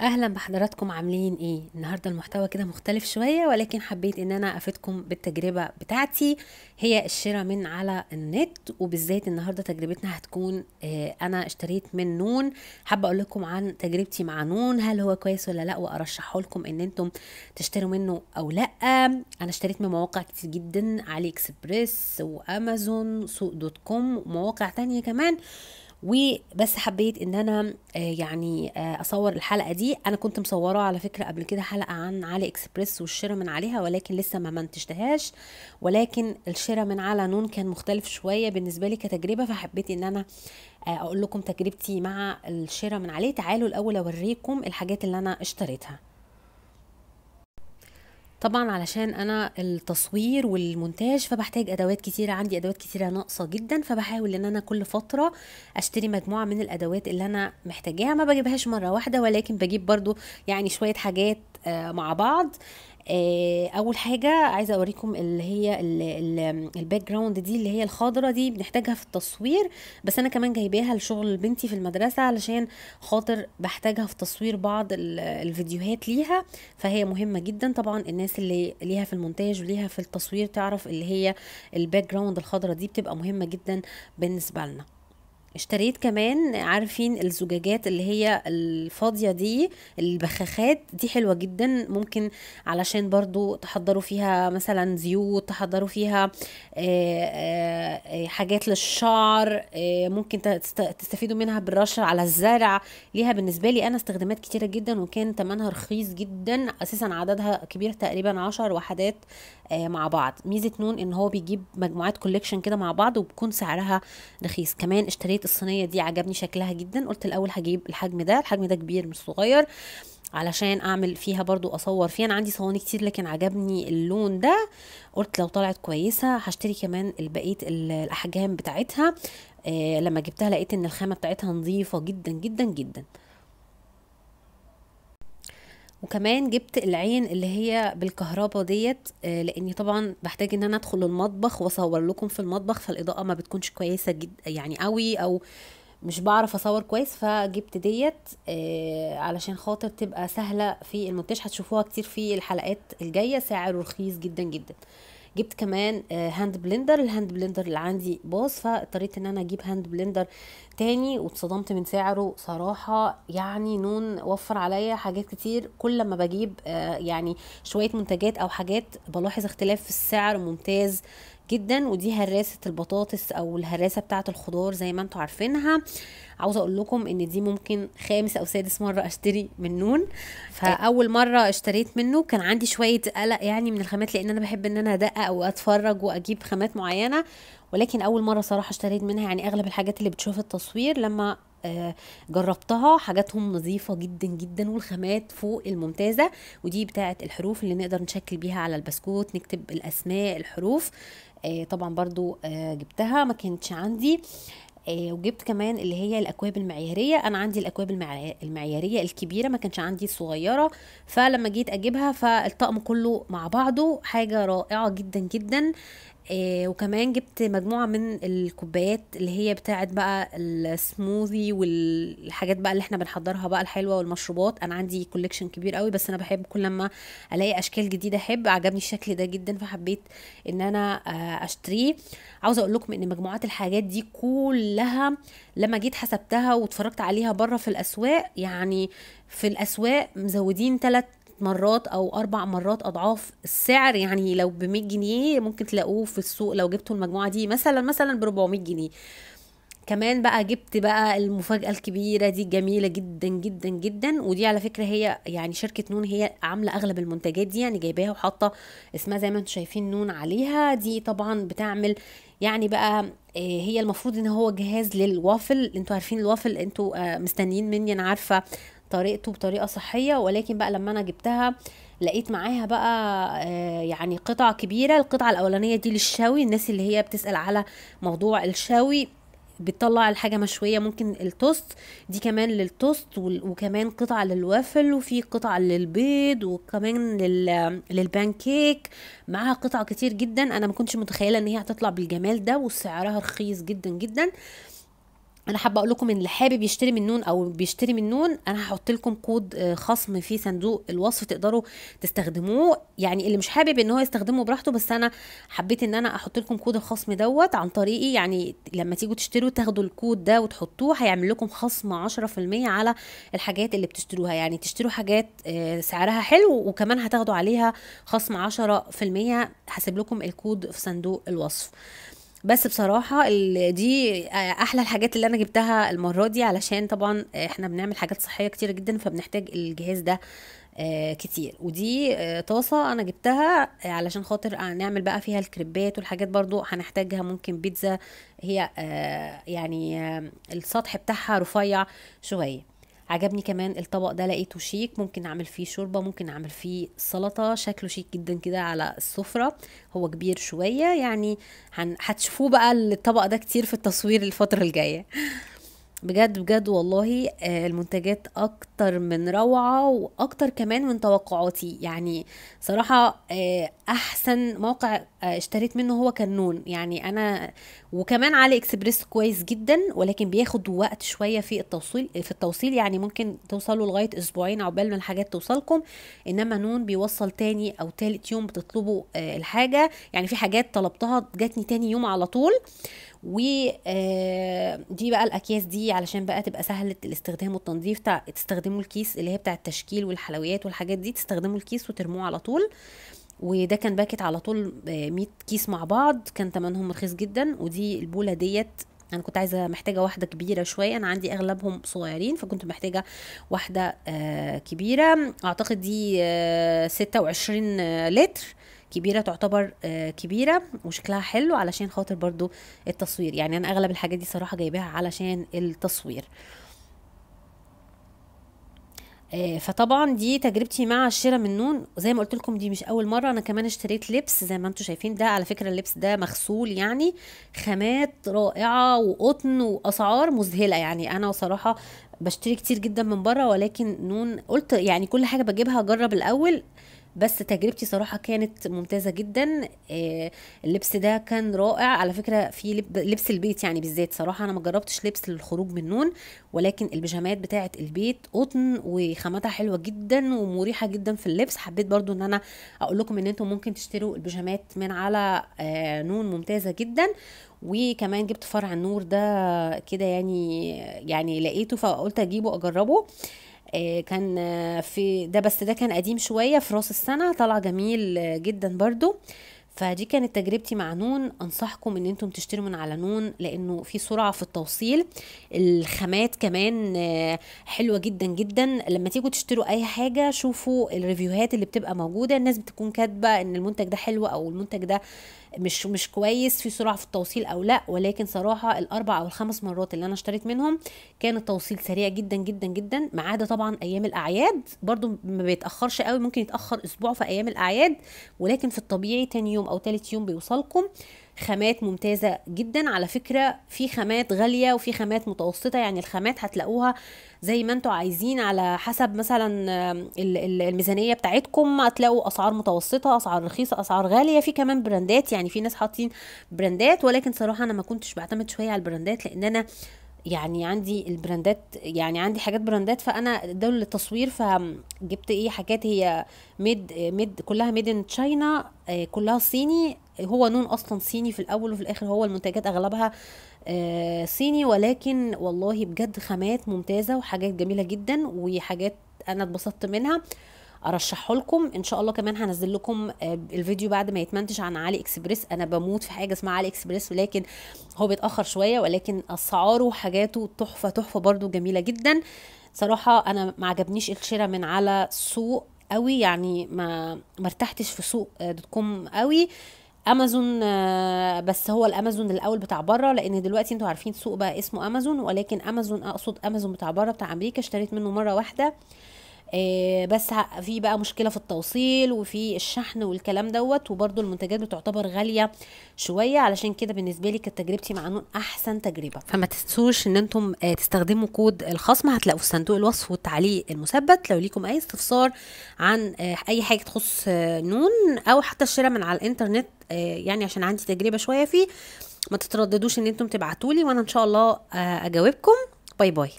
اهلا بحضراتكم عاملين ايه النهارده المحتوى كده مختلف شويه ولكن حبيت ان انا افيدكم بالتجربه بتاعتي هي الشراء من على النت وبالذات النهارده تجربتنا هتكون آه انا اشتريت من نون حابه اقول لكم عن تجربتي مع نون هل هو كويس ولا لا وارشحه لكم ان انتم تشتروا منه او لا انا اشتريت من مواقع كتير جدا علي اكسبريس وامازون سوق دوت كوم ومواقع تانية كمان وبس حبيت ان انا آه، يعني آه، اصور الحلقه دي انا كنت مصوره على فكره قبل كده حلقه عن علي اكسبريس والشراء من عليها ولكن لسه ما منتجتهاش ولكن الشرا من على نون كان مختلف شويه بالنسبه لي كتجربه فحبيت ان انا آه، اقول لكم تجربتي مع الشرا من عليه تعالوا الاول اوريكم الحاجات اللي انا اشتريتها طبعا علشان انا التصوير والمونتاج فبحتاج ادوات كتيره عندي ادوات كتيره ناقصه جدا فبحاول ان انا كل فتره اشتري مجموعه من الادوات اللي انا محتاجاها ما بجيبهاش مره واحده ولكن بجيب برضو يعني شويه حاجات آه، مع بعض آه، اول حاجه عايزه اوريكم اللي هي الباك جراوند دي اللي هي الخضره دي بنحتاجها في التصوير بس انا كمان جايباها لشغل بنتي في المدرسه علشان خاطر بحتاجها في تصوير بعض الفيديوهات ليها فهي مهمه جدا طبعا الناس اللي ليها في المونتاج وليها في التصوير تعرف اللي هي الباك جراوند الخضره دي بتبقى مهمه جدا بالنسبه لنا اشتريت كمان عارفين الزجاجات اللي هي الفاضية دي البخاخات دي حلوة جدا ممكن علشان برضو تحضروا فيها مثلا زيوت تحضروا فيها آه، آه، آه، حاجات للشعر ممكن تستفيدوا منها بالرش على الزرع ليها بالنسبة لي انا استخدامات كتيرة جدا وكان تمنها رخيص جدا اساسا عددها كبير تقريبا عشر وحدات مع بعض ميزة نون ان هو بيجيب مجموعات كوليكشن كده مع بعض وبكون سعرها رخيص كمان اشتريت الصينيه دي عجبني شكلها جدا قلت الاول هجيب الحجم ده الحجم ده كبير مش صغير علشان اعمل فيها برضو اصور فيها انا عندي صواني كتير لكن عجبني اللون ده قلت لو طلعت كويسه هشتري كمان بقيه الاحجام بتاعتها إيه لما جبتها لقيت ان الخامه بتاعتها نظيفه جدا جدا جدا وكمان جبت العين اللي هي بالكهرباء ديت آه، لاني طبعا بحتاج ان انا ادخل المطبخ واصور لكم في المطبخ فالاضاءه ما بتكونش كويسه جدا يعني قوي او مش بعرف اصور كويس فجبت ديت آه، علشان خاطر تبقى سهله في المونتاج هتشوفوها كتير في الحلقات الجايه سعره رخيص جدا جدا جبت كمان هاند بلندر الهاند بلندر اللي عندي باظ فاضطريت ان انا اجيب هاند بلندر تاني واتصدمت من سعره صراحه يعني نون وفر عليا حاجات كتير كل ما بجيب آه، يعني شويه منتجات او حاجات بلاحظ اختلاف في السعر ممتاز جدا ودي هراسه البطاطس او الهراسه بتاعه الخضار زي ما انتم عارفينها عاوزه اقول لكم ان دي ممكن خامس او سادس مره اشتري من نون فاول مره اشتريت منه كان عندي شويه قلق يعني من الخامات لان انا بحب ان انا ادقق او اتفرج واجيب خامات معينه ولكن اول مره صراحه اشتريت منها يعني اغلب الحاجات اللي بتشوف التصوير لما آه، جربتها حاجاتهم نظيفة جدا جدا والخامات فوق الممتازة ودي بتاعة الحروف اللي نقدر نشكل بيها على البسكوت نكتب الأسماء الحروف آه، طبعا برضو آه، جبتها ما كانتش عندي آه، وجبت كمان اللي هي الاكواب المعياريه انا عندي الاكواب المعياريه الكبيره ما كانش عندي الصغيره فلما جيت اجيبها فالطقم كله مع بعضه حاجه رائعه جدا جدا إيه وكمان جبت مجموعة من الكوبايات اللي هي بتاعت بقى السموذي والحاجات بقى اللي احنا بنحضرها بقى الحلوة والمشروبات انا عندي كوليكشن كبير قوي بس انا بحب كل لما الاقي اشكال جديدة احب عجبني الشكل ده جدا فحبيت ان انا آه، اشتريه عاوزة اقول لكم ان مجموعات الحاجات دي كلها لما جيت حسبتها واتفرجت عليها بره في الاسواق يعني في الاسواق مزودين تلت مرات او اربع مرات اضعاف السعر يعني لو ب 100 جنيه ممكن تلاقوه في السوق لو جبتوا المجموعه دي مثلا مثلا ب 400 جنيه كمان بقى جبت بقى المفاجأة الكبيرة دي جميلة جدا جدا جدا ودي على فكرة هي يعني شركة نون هي عاملة أغلب المنتجات دي يعني جايباها وحاطة اسمها زي ما انتم شايفين نون عليها دي طبعا بتعمل يعني بقى آه، هي المفروض ان هو جهاز للوافل انتوا عارفين الوافل انتوا آه، مستنيين مني انا عارفة طريقته بطريقه صحيه ولكن بقى لما انا جبتها لقيت معاها بقى آه، يعني قطع كبيره القطعه الاولانيه دي للشوي الناس اللي هي بتسال على موضوع الشوي بتطلع الحاجه مشويه ممكن التوست دي كمان للتوست وكمان قطعه للوافل وفي قطعه للبيض وكمان للبانكيك معاها قطع كتير جدا انا ما كنتش متخيله ان هي هتطلع بالجمال ده وسعرها رخيص جدا جدا آه انا حابه اقول لكم ان اللي حابب يشتري من نون او بيشتري من نون انا هحط لكم كود آه، خصم في صندوق الوصف تقدروا تستخدموه يعني اللي مش حابب ان هو يستخدمه براحته بس انا حبيت ان انا احط لكم كود الخصم دوت عن طريقي يعني لما تيجوا تشتروا تاخدوا الكود ده وتحطوه هيعمل لكم خصم 10% على الحاجات اللي بتشتروها يعني تشتروا حاجات آه، سعرها حلو وكمان هتاخدوا عليها خصم 10% هسيب لكم الكود في صندوق الوصف بس بصراحة دي آه، أحلى الحاجات اللي أنا جبتها المرة دي علشان طبعا آه، احنا بنعمل حاجات صحية كتير جدا فبنحتاج الجهاز ده آه، كتير ودي طاسة أنا جبتها علشان خاطر نعمل بقى فيها الكريبات والحاجات برضو هنحتاجها ممكن بيتزا هي يعني السطح بتاعها رفيع شوية عجبني كمان الطبق ده لقيته شيك ممكن اعمل فيه شوربه ممكن اعمل فيه سلطه شكله شيك جدا كده على السفره هو كبير شويه يعني هتشوفوه بقى الطبق ده كتير في التصوير الفتره الجايه بجد بجد والله آه، المنتجات اكتر من روعه واكتر كمان من توقعاتي يعني صراحه آه، احسن موقع آه، اشتريت منه هو كنون يعني انا وكمان علي اكسبريس كويس جدا ولكن بياخد وقت شويه في التوصيل في التوصيل يعني ممكن توصلوا لغايه اسبوعين عقبال ما الحاجات توصلكم انما نون بيوصل تاني او تالت يوم بتطلبوا آه، الحاجه يعني في حاجات طلبتها جاتني تاني يوم على طول آه، دي بقى الاكياس دي علشان بقى تبقى سهله الاستخدام والتنظيف تستخدموا الكيس اللي هي بتاع التشكيل والحلويات والحاجات دي تستخدموا الكيس وترموه على طول وده كان باكت على طول 100 آه، كيس مع بعض كان تمنهم رخيص جدا ودي البوله ديت انا كنت عايزه محتاجه واحده كبيره شويه انا عندي اغلبهم صغيرين فكنت محتاجه واحده آه، كبيره اعتقد دي آه، ستة 26 لتر كبيره تعتبر كبيره وشكلها حلو علشان خاطر برضو التصوير يعني انا اغلب الحاجات دي صراحه جايباها علشان التصوير آه، فطبعا دي تجربتي مع الشراء من نون زي ما قلت لكم دي مش اول مره انا كمان اشتريت لبس زي ما انتم شايفين ده على فكره اللبس ده مغسول يعني خامات رائعه وقطن واسعار مذهله يعني انا صراحه بشتري كتير جدا من بره ولكن نون قلت يعني كل حاجه بجيبها اجرب الاول بس تجربتي صراحه كانت ممتازه جدا آه، اللبس ده كان رائع على فكره في لبس البيت يعني بالذات صراحه انا ما جربتش لبس للخروج من نون ولكن البيجامات بتاعه البيت قطن وخامتها حلوه جدا ومريحه جدا في اللبس حبيت برضو ان انا اقول لكم ان انتم ممكن تشتروا البيجامات من على آه، نون ممتازه جدا وكمان جبت فرع النور ده كده يعني يعني لقيته فقلت اجيبه اجربه آه، كان آه، في ده بس ده كان قديم شوية في راس السنة طلع جميل آه، جدا برضو فدي كانت تجربتي مع نون انصحكم ان انتم تشتروا من على نون لانه في سرعه في التوصيل الخامات كمان آه، حلوه جدا جدا لما تيجوا تشتروا اي حاجه شوفوا الريفيوهات اللي بتبقى موجوده الناس بتكون كاتبه ان المنتج ده حلو او المنتج ده مش مش كويس في سرعه في التوصيل او لا ولكن صراحه الاربع او الخمس مرات اللي انا اشتريت منهم كان التوصيل سريع جدا جدا جدا ما عدا طبعا ايام الاعياد برده ما بيتاخرش قوي ممكن يتاخر اسبوع في ايام الاعياد ولكن في الطبيعي تاني يوم يوم او ثالث يوم بيوصلكم خامات ممتازة جدا على فكرة في خامات غالية وفي خامات متوسطة يعني الخامات هتلاقوها زي ما انتم عايزين على حسب مثلا الميزانية بتاعتكم هتلاقوا أسعار متوسطة أسعار رخيصة أسعار غالية في كمان براندات يعني في ناس حاطين براندات ولكن صراحة أنا ما كنتش بعتمد شوية على البراندات لأن أنا يعني عندي البراندات يعني عندي حاجات براندات فانا دول للتصوير فجبت ايه حاجات هي ميد ميد كلها ميد ان تشاينا كلها صيني هو نون اصلا صيني في الاول وفي الاخر هو المنتجات اغلبها آه، صيني ولكن والله بجد خامات ممتازه وحاجات جميله جدا وحاجات انا اتبسطت منها ارشحه لكم ان شاء الله كمان هنزل لكم آه، الفيديو بعد ما يتمنتج عن علي اكسبريس انا بموت في حاجه اسمها علي اكسبريس ولكن هو بيتاخر شويه ولكن اسعاره وحاجاته تحفه تحفه برده جميله جدا صراحه انا ما عجبنيش الشراء من على سوق قوي يعني ما مرتحتش في سوق آه، دوت كوم قوي امازون آه، بس هو الامازون الاول بتاع بره لان دلوقتي انتوا عارفين سوق بقى اسمه امازون ولكن امازون اقصد امازون بتاع بره بتاع امريكا اشتريت منه مره واحده آه، بس في بقى مشكله في التوصيل وفي الشحن والكلام دوت وبرده المنتجات بتعتبر غاليه شويه علشان كده بالنسبه لي كانت تجربتي مع نون احسن تجربه فما تنسوش ان انتم آه، تستخدموا كود الخصم هتلاقوه في صندوق الوصف والتعليق المثبت لو ليكم اي استفسار عن آه، اي حاجه تخص نون او حتى الشراء من على الانترنت يعني عشان عندي تجربه شويه فيه ما تترددوش ان انتم تبعتولي وانا ان شاء الله اجاوبكم باي باي